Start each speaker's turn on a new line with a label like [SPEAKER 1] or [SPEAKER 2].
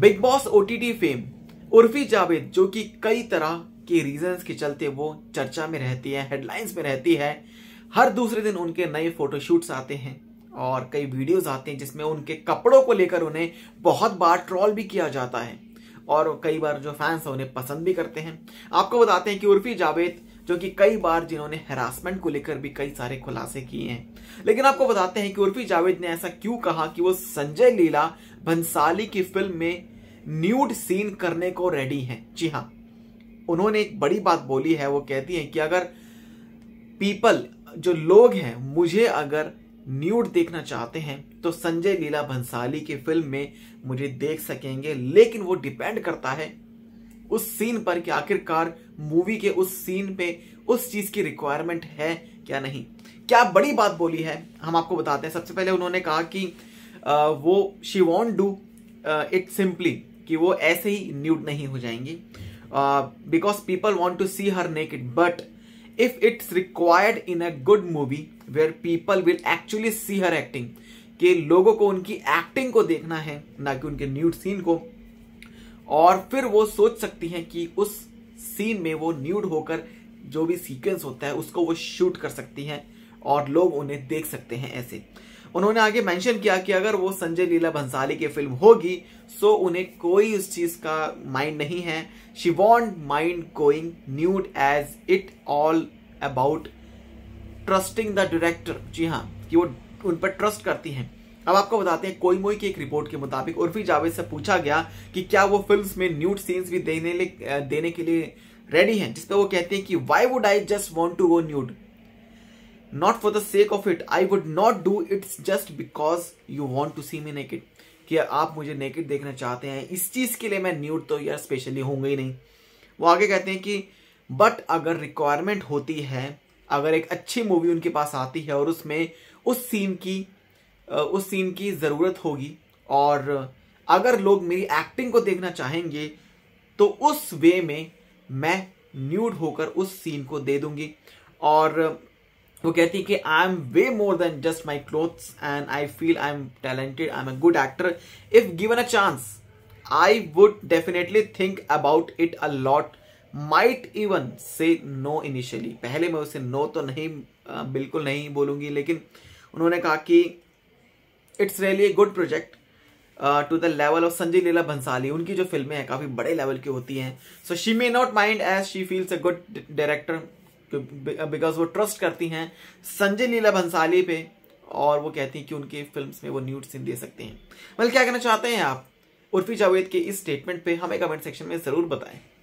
[SPEAKER 1] big Boss OTT fame Urfi Javed जो कि कई तरह के रीजंस के चलते वो चर्चा में रहती है हेडलाइंस में रहती है हर दूसरे दिन उनके नए फोटोशूट्स आते हैं और कई वीडियोस आते हैं जिसमें उनके कपड़ों को लेकर उन्हें बहुत बार ट्रॉल भी किया जाता है और कई बार जो फैंस हैं उन्हें पसंद भी करते हैं आपको बताते हैं कि उर्फी जावेद जो कि कई बार जिन्होंने हेरासमेंट को लेकर भी कई सारे खुलासे किए हैं लेकिन आपको बताते हैं कि उर्फी जावेद ने ऐसा क्यों कहा कि वो संजय लीला भंसाली की फिल्म में न्यूड सीन करने को रेडी हैं जी हाँ उन्होंने एक बड़ी बात बोली है वो कहती हैं कि अगर पीपल जो लोग हैं मुझे अगर न्यूड देखना चाहते हैं तो संजय लीला भंसाली की फिल्म में मुझे देख सकेंगे लेकिन वो डिपेंड करता है उस सीन पर कि आखिरकार मूवी के उस सीन पे उस चीज की रिक्वायरमेंट है क्या नहीं क्या बड़ी बात बोली है हम आपको बताते हैं सबसे पहले उन्होंने कहा कि आ, वो she won't do it simply कि वो ऐसे ही न्यूट नहीं हो जाएंगी because people want to see her naked but if it's required in a good movie where people will actually see her acting के लोगों को उनकी एक्टिंग को देखना है ना कि उनके न्यूड सीन को और फिर वो सोच सकती हैं कि उस सीन में वो न्यूड होकर जो भी सीक्वेंस होता है उसको वो शूट कर सकती हैं और लोग उन्हें देख सकते हैं ऐसे उन्होंने आगे मेंशन किया कि अगर वो संजय लीला भंसाली की फिल्म होगी सो उन्हें कोई उस चीज का माइंड नहीं है she won't mind going nude as it all about trusting the director जी हाँ कि वो उन पर ट्रस्ट करती हैं अब आपको बताते हैं कोईमोई की एक रिपोर्ट के मुताबिक उर्फी जावेद से पूछा गया कि क्या वो फिल्म में न्यूट सीन्स भी देने देने के लिए रेडी हैं जिसपे वो कहते हैं कि why would I just want to go nude not for the sake of it I would not do it's just because you want to see me naked कि आप मुझे नेकेड देखना चाहते हैं इस चीज के लिए मैं न्यूड तो यार स्पेशली होंगे ही नहीं वो आगे कहते हैं कि बट अगर रिक्वायरमेंट होती है अगर एक अच्छी मूवी उनके पास आती है और उसमें उस सीन की उस सीन की ज़रूरत होगी और अगर लोग मेरी एक्टिंग को देखना चाहेंगे तो उस वे में मैं न्यूड होकर उस सीन को दे दूंगी और वो कहती है कि I am way more than just my clothes and I feel I am talented I am a good actor if given a chance I would definitely think about it a lot might even say no initially पहले मैं उसे no तो नहीं बिल्कुल नहीं बोलूंगी लेकिन उन्होंने कहा कि it's really a good project to the level of Sanjay Leela Bhansali उनकी जो फिल्में हैं काफी बड़े लेवल की होती हैं so she may not mind as she feels a good director because वो ट्रस्ट करती हैं संजय लीला भंसाली पे और वो कहती हैं कि उनकी फिल्म्स में वो न्यूट सीन दे सकते हैं मतलब क्या कहना चाहते हैं आप उर्फी जावेद के इस स्टेटमेंट पे हमें कमेंट सेक्शन में ज़रूर बताएं